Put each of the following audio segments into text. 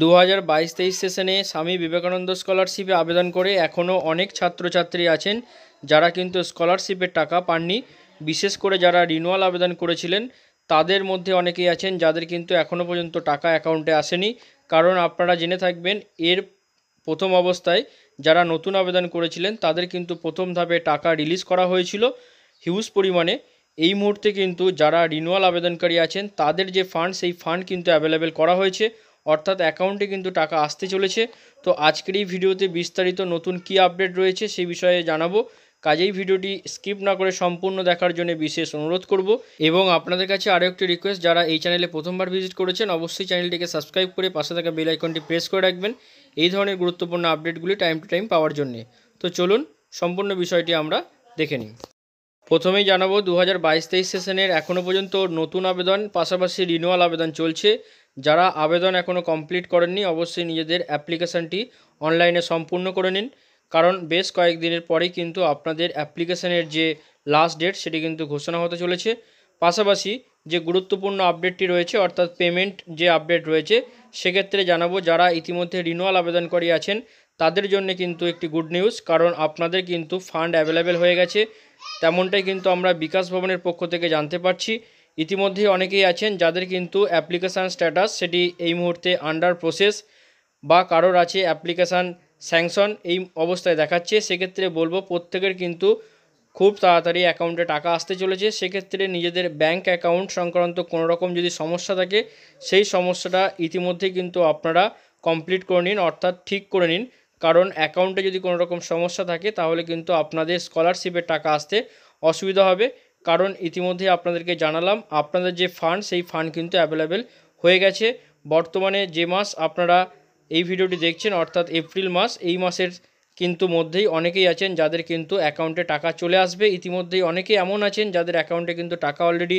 দু হাজার বাইশ তেইশ সেশনে স্বামী বিবেকানন্দ স্কলারশিপে আবেদন করে এখনও অনেক ছাত্রছাত্রী আছেন যারা কিন্তু স্কলারশিপের টাকা পাননি বিশেষ করে যারা রিনুয়াল আবেদন করেছিলেন তাদের মধ্যে অনেকেই আছেন যাদের কিন্তু এখনও পর্যন্ত টাকা অ্যাকাউন্টে আসেনি কারণ আপনারা জেনে থাকবেন এর প্রথম অবস্থায় যারা নতুন আবেদন করেছিলেন তাদের কিন্তু প্রথম ধাপে টাকা রিলিজ করা হয়েছিল হিউজ পরিমাণে এই মুহূর্তে কিন্তু যারা রিনুয়াল আবেদনকারী আছেন তাদের যে ফান্ড সেই ফান্ড কিন্তু অ্যাভেলেবেল করা হয়েছে অর্থাৎ অ্যাকাউন্টে কিন্তু টাকা আসতে চলেছে তো আজকের এই ভিডিওতে বিস্তারিত নতুন কি আপডেট রয়েছে সেই বিষয়ে জানাবো কাজেই ভিডিওটি স্কিপ না করে সম্পূর্ণ দেখার জন্য বিশেষ অনুরোধ করব এবং আপনাদের কাছে আরও একটি রিকোয়েস্ট যারা এই চ্যানেলে প্রথমবার ভিজিট করেছেন অবশ্যই চ্যানেলটিকে সাবস্ক্রাইব করে পাশে থাকা বেল আইকনটি প্রেস করে রাখবেন এই ধরনের গুরুত্বপূর্ণ আপডেটগুলি টাইম টু টাইম পাওয়ার জন্য তো চলুন সম্পূর্ণ বিষয়টি আমরা দেখে নিই প্রথমেই জানাবো দু হাজার বাইশ তেইশ সেশনের এখনও পর্যন্ত নতুন আবেদন পাশাপাশি রিনুয়াল আবেদন চলছে যারা আবেদন এখনও কমপ্লিট করেননি অবশ্যই নিজেদের অ্যাপ্লিকেশানটি অনলাইনে সম্পূর্ণ করে নিন কারণ বেশ কয়েকদিনের পরেই কিন্তু আপনাদের অ্যাপ্লিকেশানের যে লাস্ট ডেট সেটি কিন্তু ঘোষণা হতে চলেছে পাশাপাশি যে গুরুত্বপূর্ণ আপডেটটি রয়েছে অর্থাৎ পেমেন্ট যে আপডেট রয়েছে সেক্ষেত্রে জানাবো যারা ইতিমধ্যে রিনুয়াল আবেদনকারী আছেন তাদের জন্য কিন্তু একটি গুড নিউজ কারণ আপনাদের কিন্তু ফান্ড অ্যাভেলেবেল হয়ে গেছে তেমনটাই কিন্তু আমরা বিকাশ ভবনের পক্ষ থেকে জানতে পারছি ইতিমধ্যে অনেকেই আছেন যাদের কিন্তু অ্যাপ্লিকেশান স্ট্যাটাস সেটি এই মুহূর্তে আন্ডার প্রসেস বা কারোর আছে অ্যাপ্লিকেশান স্যাংশন এই অবস্থায় দেখাচ্ছে সেক্ষেত্রে বলবো প্রত্যেকের কিন্তু খুব তাড়াতাড়ি অ্যাকাউন্টে টাকা আসতে চলেছে সেক্ষেত্রে নিজেদের ব্যাংক অ্যাকাউন্ট সংক্রান্ত কোনো রকম যদি সমস্যা থাকে সেই সমস্যাটা ইতিমধ্যেই কিন্তু আপনারা কমপ্লিট করে নিন অর্থাৎ ঠিক করে নিন কারণ অ্যাকাউন্টে যদি কোনো রকম সমস্যা থাকে তাহলে কিন্তু আপনাদের স্কলারশিপের টাকা আসতে অসুবিধা হবে কারণ ইতিমধ্যে আপনাদেরকে জানালাম আপনাদের যে ফান্ড সেই ফান্ড কিন্তু অ্যাভেলেবেল হয়ে গেছে বর্তমানে যে মাস আপনারা এই ভিডিওটি দেখছেন অর্থাৎ এপ্রিল মাস এই মাসের কিন্তু মধ্যেই অনেকেই আছেন যাদের কিন্তু অ্যাকাউন্টে টাকা চলে আসবে ইতিমধ্যেই অনেকে এমন আছেন যাদের অ্যাকাউন্টে কিন্তু টাকা অলরেডি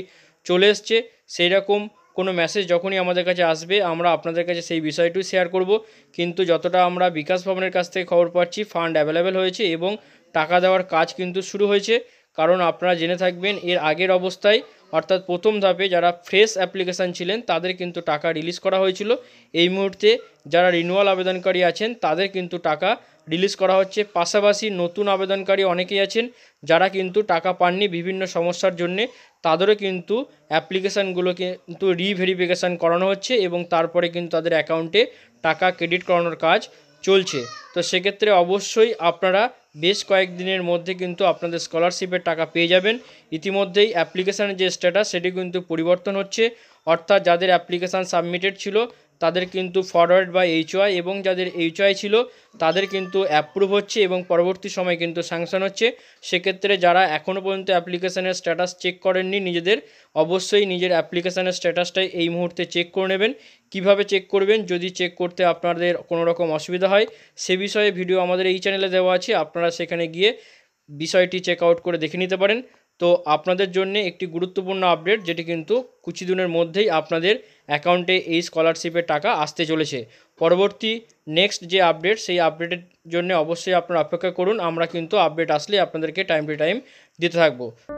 চলে এসছে সেই রকম কোনো মেসেজ যখনই আমাদের কাছে আসবে আমরা আপনাদের কাছে সেই বিষয়টি শেয়ার করব কিন্তু যতটা আমরা বিকাশ ভবনের কাছ থেকে খবর পাচ্ছি ফান্ড অ্যাভেলেবেল হয়েছে এবং টাকা দেওয়ার কাজ কিন্তু শুরু হয়েছে কারণ আপনারা জেনে থাকবেন এর আগের অবস্থায় অর্থাৎ প্রথম ধাপে যারা ফ্রেশ অ্যাপ্লিকেশান ছিলেন তাদের কিন্তু টাকা রিলিজ করা হয়েছিল এই মুহূর্তে যারা রিনুয়াল আবেদনকারী আছেন তাদের কিন্তু টাকা রিলিজ করা হচ্ছে পাশাপাশি নতুন আবেদনকারী অনেকেই আছেন যারা কিন্তু টাকা পাননি বিভিন্ন সমস্যার জন্যে তাদেরও কিন্তু অ্যাপ্লিকেশানগুলো কিন্তু রিভেরিফিকেশান করানো হচ্ছে এবং তারপরে কিন্তু তাদের অ্যাকাউন্টে টাকা ক্রেডিট করানোর কাজ চলছে তো সেক্ষেত্রে অবশ্যই আপনারা বেশ কয়েকদিনের মধ্যে কিন্তু আপনাদের স্কলারশিপের টাকা পেয়ে যাবেন ইতিমধ্যেই অ্যাপ্লিকেশানের যে স্ট্যাটাস সেটি কিন্তু পরিবর্তন হচ্ছে অর্থাৎ যাদের অ্যাপ্লিকেশান সাবমিটেড ছিল তাদের কিন্তু ফরওয়ার্ড বা এইচওয়াই এবং যাদের এইচওয়াই ছিল তাদের কিন্তু অ্যাপ্রুভ হচ্ছে এবং পরবর্তী সময় কিন্তু স্যাংশন হচ্ছে সেক্ষেত্রে যারা এখনও পর্যন্ত অ্যাপ্লিকেশানের স্ট্যাটাস চেক করেননি নিজেদের অবশ্যই নিজের অ্যাপ্লিকেশানের স্ট্যাটাসটাই এই মুহূর্তে চেক করে নেবেন কীভাবে চেক করবেন যদি চেক করতে আপনাদের কোনো রকম অসুবিধা হয় সে বিষয়ে ভিডিও আমাদের এই চ্যানেলে দেওয়া আছে আপনারা সেখানে গিয়ে বিষয়টি চেক আউট করে দেখে নিতে পারেন তো আপনাদের জন্য একটি গুরুত্বপূর্ণ আপডেট যেটি কিন্তু কিছুদিনের মধ্যেই আপনাদের অ্যাকাউন্টে এই স্কলারশিপের টাকা আসতে চলেছে পরবর্তী নেক্সট যে আপডেট সেই আপডেটের জন্য অবশ্যই আপনারা অপেক্ষা করুন আমরা কিন্তু আপডেট আসলে আপনাদেরকে টাইম টু টাইম দিতে থাকবো